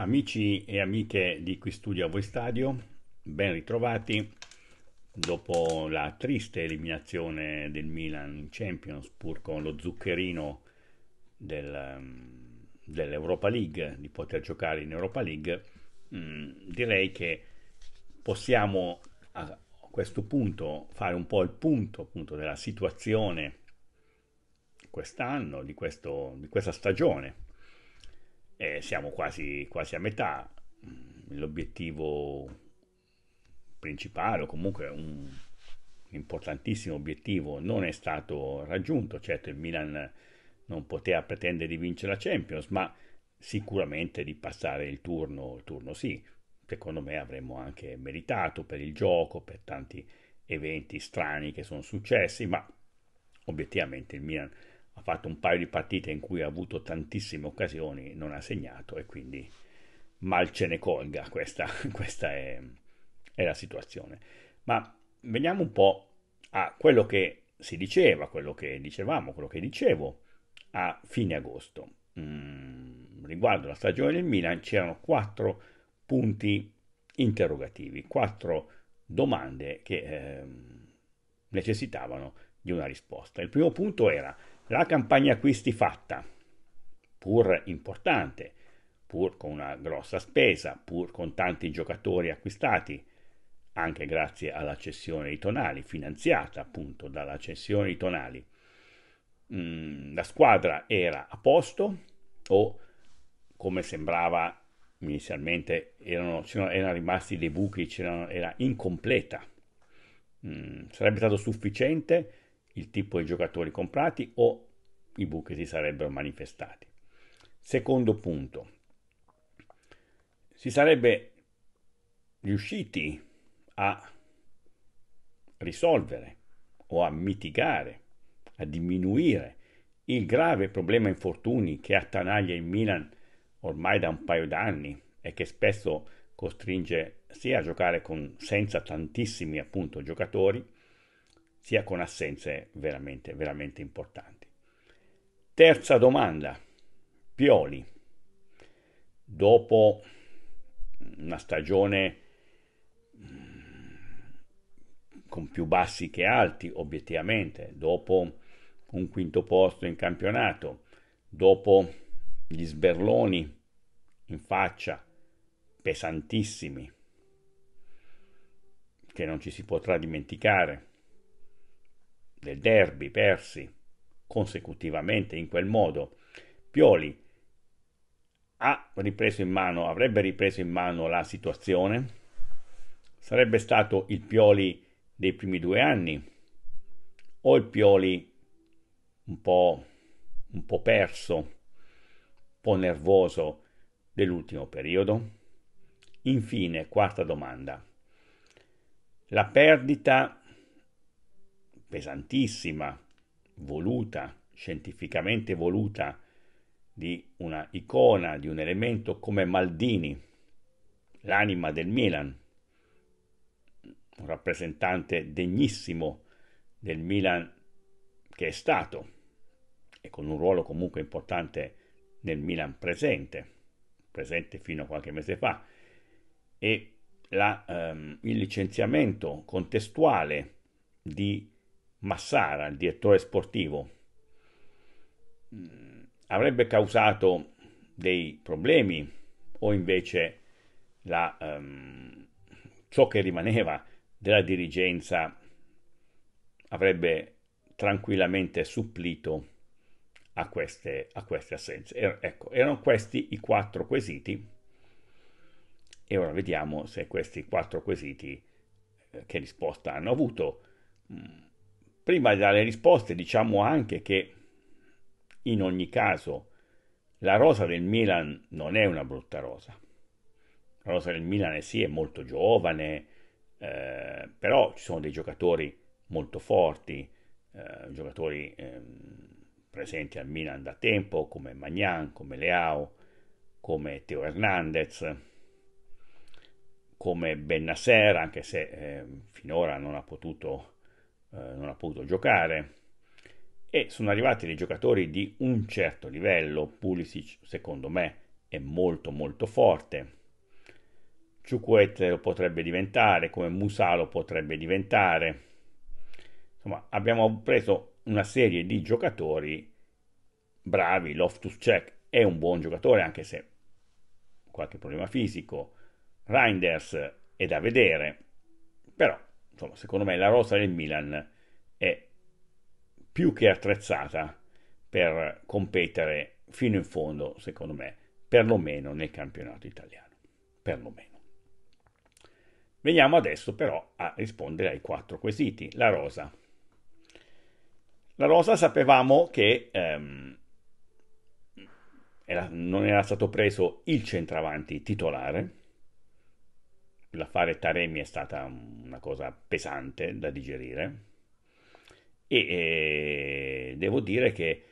Amici e amiche di Qui Studio a Voi Stadio, ben ritrovati dopo la triste eliminazione del Milan in Champions pur con lo zuccherino del, mm, dell'Europa League, di poter giocare in Europa League, mm, direi che possiamo a questo punto fare un po' il punto appunto della situazione quest'anno, di, questo, di questa stagione eh, siamo quasi, quasi a metà. L'obiettivo principale o comunque un importantissimo obiettivo non è stato raggiunto. Certo il Milan non poteva pretendere di vincere la Champions, ma sicuramente di passare il turno, il turno sì. Secondo me avremmo anche meritato per il gioco, per tanti eventi strani che sono successi, ma obiettivamente il Milan ha fatto un paio di partite in cui ha avuto tantissime occasioni, non ha segnato e quindi mal ce ne colga, questa, questa è, è la situazione. Ma veniamo un po' a quello che si diceva, quello che dicevamo, quello che dicevo a fine agosto. Mm, riguardo la stagione del Milan c'erano quattro punti interrogativi, quattro domande che eh, necessitavano di una risposta. Il primo punto era la campagna acquisti fatta, pur importante, pur con una grossa spesa, pur con tanti giocatori acquistati, anche grazie alla cessione di Tonali, finanziata appunto dalla cessione di Tonali. Mm, la squadra era a posto o come sembrava inizialmente erano, erano rimasti dei buchi, era incompleta. Mm, sarebbe stato sufficiente il tipo di giocatori comprati o i buchi si sarebbero manifestati. Secondo punto, si sarebbe riusciti a risolvere o a mitigare, a diminuire il grave problema infortuni che attanaglia il Milan ormai da un paio d'anni e che spesso costringe sia a giocare con, senza tantissimi appunto giocatori, sia con assenze veramente, veramente importanti. Terza domanda, Pioli, dopo una stagione mm, con più bassi che alti, obiettivamente, dopo un quinto posto in campionato, dopo gli sberloni in faccia pesantissimi che non ci si potrà dimenticare del derby persi consecutivamente in quel modo, Pioli ha ripreso in mano, avrebbe ripreso in mano la situazione? Sarebbe stato il Pioli dei primi due anni o il Pioli un po', un po perso, un po' nervoso dell'ultimo periodo? Infine, quarta domanda. La perdita pesantissima, voluta, scientificamente voluta, di una icona, di un elemento come Maldini, l'anima del Milan, un rappresentante degnissimo del Milan che è stato e con un ruolo comunque importante nel Milan presente, presente fino a qualche mese fa, e la, ehm, il licenziamento contestuale di Massara, il direttore sportivo, mm, avrebbe causato dei problemi o invece la, um, ciò che rimaneva della dirigenza avrebbe tranquillamente supplito a queste, a queste assenze. E, er, ecco, erano questi i quattro quesiti e ora vediamo se questi quattro quesiti eh, che risposta hanno avuto. Mm Prima dalle risposte diciamo anche che in ogni caso la rosa del Milan non è una brutta rosa. La rosa del Milan sì è molto giovane, eh, però ci sono dei giocatori molto forti, eh, giocatori eh, presenti al Milan da tempo come Magnan, come Leao, come Teo Hernandez, come Bennasser, anche se ehm, finora non ha potuto eh, non ha potuto giocare e sono arrivati dei giocatori di un certo livello. Pulisic, secondo me, è molto molto forte. Ciuquette lo potrebbe diventare, come Musa lo potrebbe diventare. Insomma, abbiamo preso una serie di giocatori bravi. Loftus Check è un buon giocatore, anche se qualche problema fisico. Reinders è da vedere, però insomma, secondo me la rosa del Milan è più che attrezzata per competere fino in fondo, secondo me, perlomeno nel campionato italiano. Perlomeno. Veniamo adesso però a rispondere ai quattro quesiti. La rosa. La rosa sapevamo che ehm, era, non era stato preso il centravanti titolare, l'affare Taremi è stata una cosa pesante da digerire e eh, devo dire che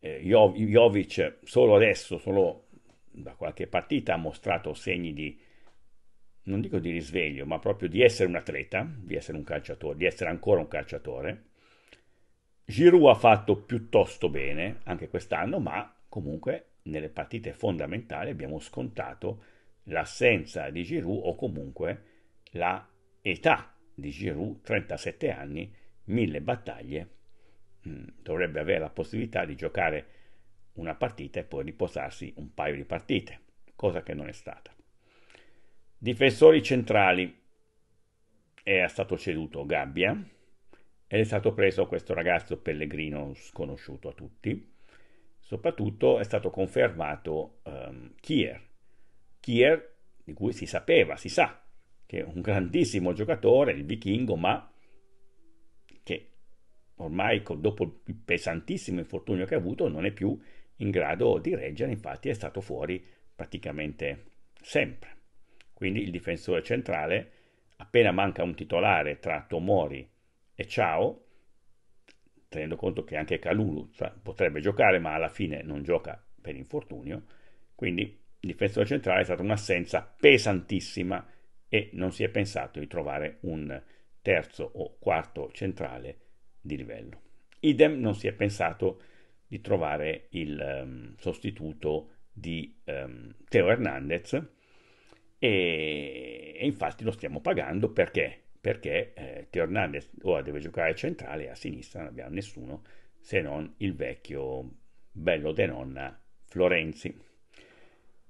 eh, Jovic solo adesso, solo da qualche partita, ha mostrato segni di, non dico di risveglio, ma proprio di essere un atleta, di essere un calciatore, di essere ancora un calciatore. Giroud ha fatto piuttosto bene anche quest'anno, ma comunque nelle partite fondamentali abbiamo scontato l'assenza di Giroud o comunque la età di Giroud, 37 anni, mille battaglie, mm, dovrebbe avere la possibilità di giocare una partita e poi riposarsi un paio di partite, cosa che non è stata. Difensori centrali. Era stato ceduto Gabbia ed è stato preso questo ragazzo pellegrino sconosciuto a tutti. Soprattutto è stato confermato um, Kier, Kier, di cui si sapeva, si sa, che è un grandissimo giocatore, il vichingo, ma che ormai dopo il pesantissimo infortunio che ha avuto non è più in grado di reggere, infatti è stato fuori praticamente sempre. Quindi il difensore centrale, appena manca un titolare tra Tomori e Ciao, tenendo conto che anche Calulu potrebbe giocare, ma alla fine non gioca per infortunio, quindi il difensore centrale è stata un'assenza pesantissima e non si è pensato di trovare un terzo o quarto centrale di livello. Idem non si è pensato di trovare il um, sostituto di um, Teo Hernandez e, e, infatti lo stiamo pagando perché? Perché eh, Teo Hernandez ora deve giocare centrale e a sinistra non abbiamo nessuno se non il vecchio bello de nonna Florenzi.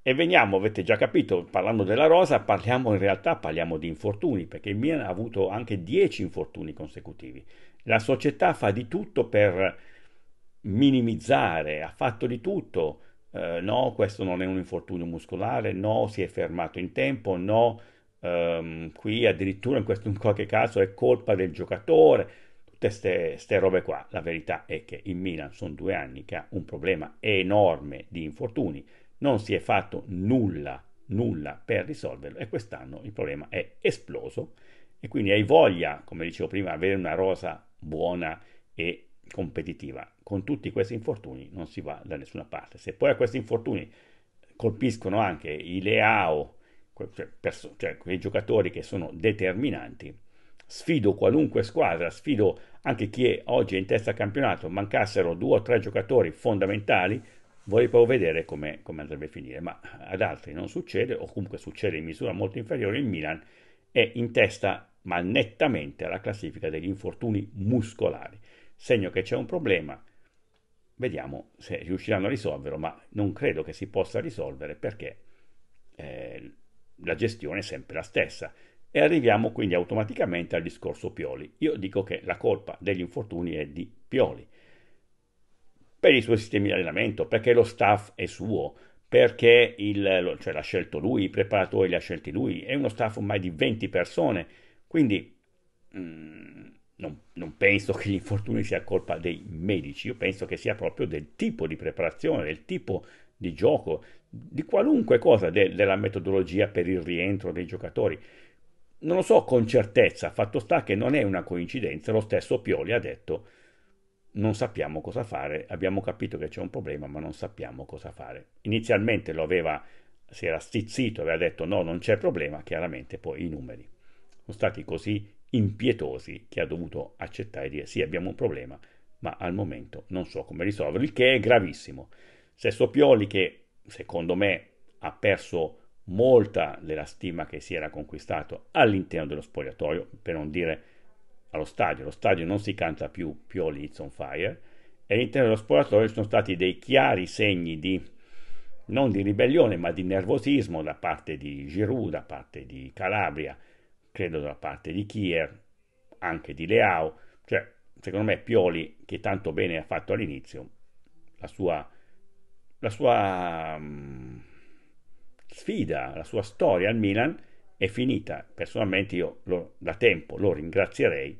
E veniamo, avete già capito, parlando della rosa, parliamo in realtà parliamo di infortuni, perché il Milan ha avuto anche 10 infortuni consecutivi. La società fa di tutto per minimizzare, ha fatto di tutto. Eh, no, questo non è un infortunio muscolare, no, si è fermato in tempo, no, ehm, qui addirittura in, questo, in qualche caso è colpa del giocatore. Tutte queste robe qua. La verità è che il Milan sono due anni che ha un problema enorme di infortuni non si è fatto nulla, nulla per risolverlo e quest'anno il problema è esploso e quindi hai voglia, come dicevo prima, avere una rosa buona e competitiva. Con tutti questi infortuni non si va da nessuna parte. Se poi a questi infortuni colpiscono anche i leao, cioè, perso- cioè quei giocatori che sono determinanti, sfido qualunque squadra, sfido anche chi è oggi in testa al campionato, mancassero due o tre giocatori fondamentali, vorrei proprio vedere come, come andrebbe a finire, ma ad altri non succede, o comunque succede in misura molto inferiore, il Milan è in testa, ma nettamente, alla classifica degli infortuni muscolari. Segno che c'è un problema, vediamo se riusciranno a risolverlo, ma non credo che si possa risolvere perché eh, la gestione è sempre la stessa. E arriviamo quindi automaticamente al discorso Pioli. Io dico che la colpa degli infortuni è di Pioli per i suoi sistemi di allenamento, perché lo staff è suo, perché il, cioè l'ha scelto lui, i preparatori li ha scelti lui, è uno staff ormai di 20 persone, quindi mh, mm, non, non, penso che gli infortuni sia colpa dei medici, io penso che sia proprio del tipo di preparazione, del tipo di gioco, di qualunque cosa de, della metodologia per il rientro dei giocatori. Non lo so con certezza, fatto sta che non è una coincidenza, lo stesso Pioli ha detto non sappiamo cosa fare, abbiamo capito che c'è un problema ma non sappiamo cosa fare. Inizialmente lo aveva, si era stizzito, aveva detto no, non c'è problema, chiaramente poi i numeri sono stati così impietosi che ha dovuto accettare e dire sì abbiamo un problema ma al momento non so come risolverlo, il che è gravissimo. Sesso Pioli che secondo me ha perso molta della stima che si era conquistato all'interno dello spogliatoio, per non dire allo stadio, lo stadio non si canta più Pioli It's on Fire, e all'interno dello spogliatoio ci sono stati dei chiari segni di non di ribellione, ma di nervosismo da parte di Giroud, da parte di Calabria, credo da parte di Kier, anche di Leao. Cioè, secondo me Pioli, che tanto bene ha fatto all'inizio, la sua, la sua um, sfida, la sua storia al Milan è finita. Personalmente io lo, da tempo lo ringrazierei,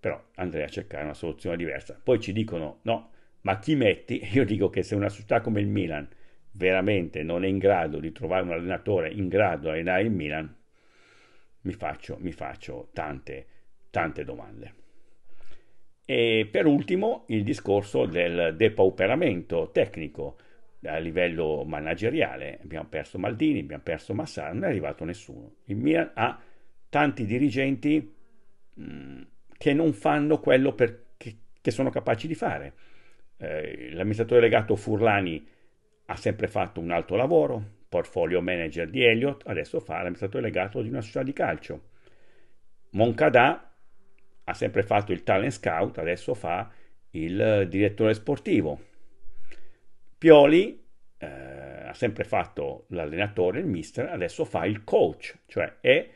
però andrei a cercare una soluzione diversa. Poi ci dicono no, ma chi metti? Io dico che se una società come il Milan veramente non è in grado di trovare un allenatore in grado di allenare il Milan, mi faccio, mi faccio tante, tante domande. E per ultimo il discorso del depauperamento tecnico a livello manageriale, abbiamo perso Maldini, abbiamo perso Massara, non è arrivato nessuno. Il Milan ha tanti dirigenti mm, che non fanno quello per, che, che sono capaci di fare. Eh, l'amministratore legato Furlani ha sempre fatto un alto lavoro, portfolio manager di Elliott, adesso fa l'amministratore legato di una società di calcio. Moncada ha sempre fatto il talent scout, adesso fa il direttore sportivo Pioli eh, ha sempre fatto l'allenatore, il mister, adesso fa il coach, cioè è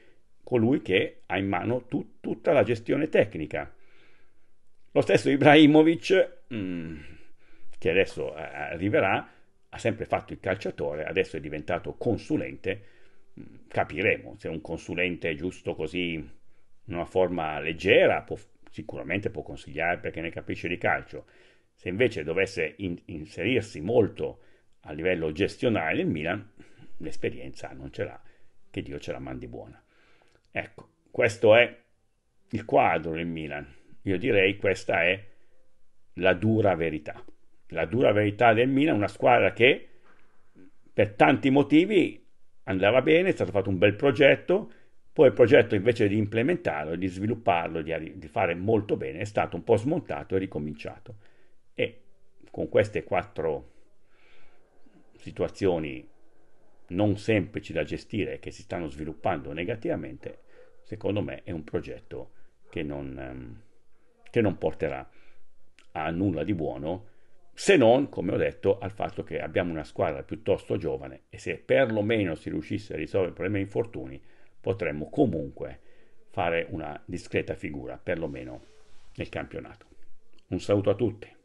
colui che ha in mano tut- tutta la gestione tecnica. Lo stesso Ibrahimovic, mm, che adesso eh, arriverà, ha sempre fatto il calciatore, adesso è diventato consulente. Mm, capiremo se un consulente giusto così, in una forma leggera, può, sicuramente può consigliare perché ne capisce di calcio se invece dovesse in- inserirsi molto a livello gestionale nel Milan, l'esperienza non ce l'ha, che Dio ce la mandi buona. Ecco, questo è il quadro del Milan. Io direi questa è la dura verità. La dura verità del Milan, è una squadra che per tanti motivi andava bene, è stato fatto un bel progetto, poi il progetto invece di implementarlo, di svilupparlo, di, di fare molto bene, è stato un po' smontato e ricominciato con queste quattro situazioni non semplici da gestire che si stanno sviluppando negativamente, secondo me è un progetto che non, ehm, che non porterà a nulla di buono se non, come ho detto, al fatto che abbiamo una squadra piuttosto giovane e se perlomeno si riuscisse a risolvere il problema di infortuni, potremmo comunque fare una discreta figura, perlomeno nel campionato. Un saluto a tutti.